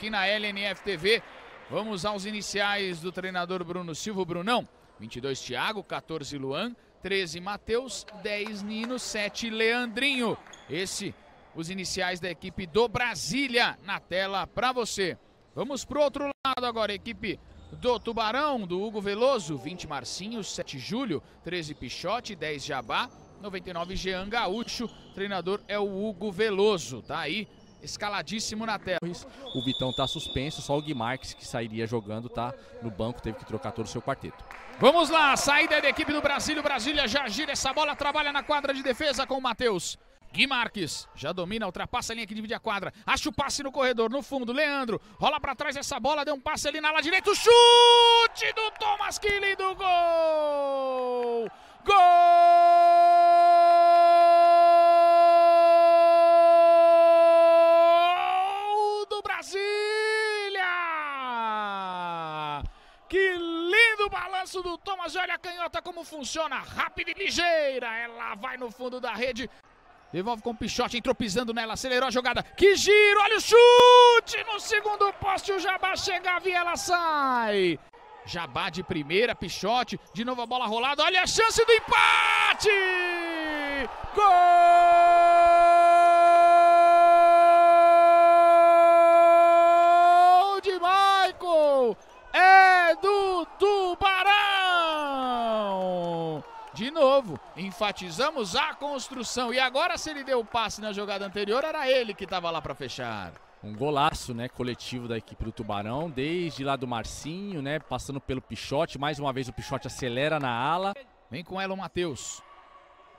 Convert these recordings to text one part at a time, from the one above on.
aqui na LNF TV. Vamos aos iniciais do treinador Bruno Silva. Brunão, 22 Thiago, 14 Luan, 13 Matheus, 10 Nino, 7 Leandrinho. Esse os iniciais da equipe do Brasília na tela para você. Vamos pro outro lado agora, equipe do Tubarão, do Hugo Veloso, 20 Marcinho, 7 Júlio, 13 Pichote, 10 Jabá, 99 Jean Gaúcho, treinador é o Hugo Veloso, tá aí escaladíssimo na tela. O Vitão está suspenso, só o Guimarães que sairia jogando está no banco, teve que trocar todo o seu quarteto. Vamos lá, saída da equipe do Brasil o Brasília já gira essa bola, trabalha na quadra de defesa com o Matheus. Guimarques já domina, ultrapassa a linha que divide a quadra. Acha o passe no corredor, no fundo. Leandro rola para trás essa bola, deu um passe ali na ala direita. o Chute do Thomas que do gol! Gol! balanço do Thomas, olha a canhota como funciona, rápida e ligeira. Ela vai no fundo da rede. Devolve com o Pichote, entrou pisando nela, acelerou a jogada. Que giro, olha o chute! No segundo poste o Jabá chega, a Viela sai. Jabá de primeira, Pichote, de novo a bola rolada. Olha a chance do empate! Gol! De novo, enfatizamos a construção. E agora, se ele deu o passe na jogada anterior, era ele que estava lá para fechar. Um golaço, né, coletivo da equipe do Tubarão, desde lá do Marcinho, né, passando pelo Pichote, mais uma vez o Pichote acelera na ala. Vem com ela o Matheus.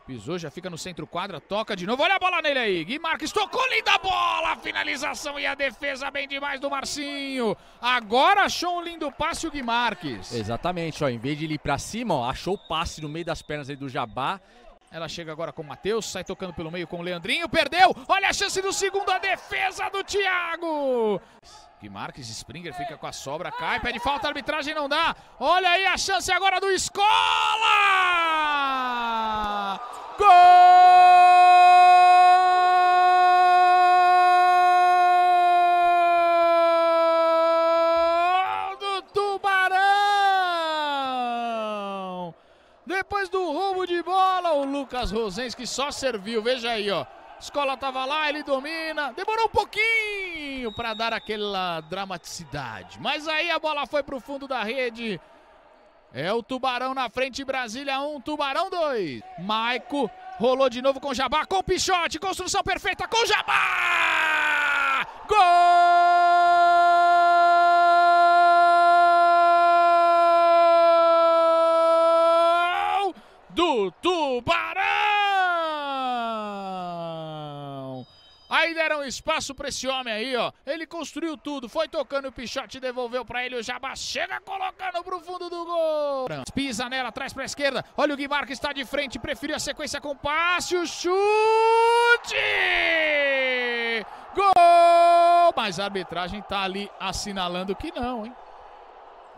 Pisou, já fica no centro quadra, toca de novo. Olha a bola nele aí. Gui Marques tocou linda bola. Finalização e a defesa bem demais do Marcinho. Agora achou um lindo passe o Gui Marques. Exatamente, ó. Em vez de ir pra cima, ó, achou o passe no meio das pernas aí do Jabá. Ela chega agora com o Matheus, sai tocando pelo meio com o Leandrinho, perdeu. Olha a chance do segundo, a defesa do Thiago. Gui Marques, Springer fica com a sobra, cai, pede falta, arbitragem não dá. Olha aí a chance agora do Escola! o Lucas Rosens que só serviu, veja aí, ó. Escola tava lá, ele domina. Demorou um pouquinho para dar aquela dramaticidade. Mas aí a bola foi pro fundo da rede. É o Tubarão na frente, Brasília 1, um, Tubarão 2. Maico rolou de novo com Jabá, com o Pichote, construção perfeita com Jabá! Gol! Tubarão! Aí deram espaço para esse homem aí, ó. Ele construiu tudo, foi tocando o pichote, devolveu para ele o Jabá. Chega colocando pro fundo do gol. Pisa nela, atrás para esquerda. Olha o Guimar que está de frente, preferiu a sequência com passe, o chute! Gol! Mas a arbitragem tá ali assinalando que não, hein?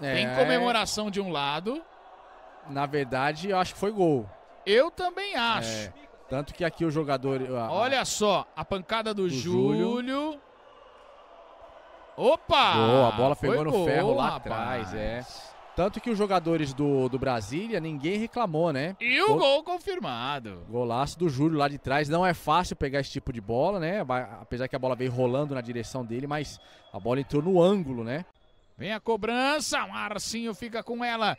É... Tem comemoração de um lado. Na verdade, eu acho que foi gol. Eu também acho. É, tanto que aqui o jogador. A, Olha só, a pancada do, do Júlio. Júlio. Opa! Boa, a bola pegou no boa, ferro lá atrás, é. é. Tanto que os jogadores do, do Brasília, ninguém reclamou, né? E o gol, gol confirmado. Golaço do Júlio lá de trás. Não é fácil pegar esse tipo de bola, né? Apesar que a bola veio rolando na direção dele, mas a bola entrou no ângulo, né? Vem a cobrança, Marcinho fica com ela.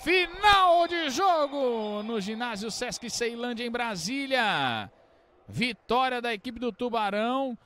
Final! de jogo no ginásio Sesc Ceilândia em Brasília. Vitória da equipe do Tubarão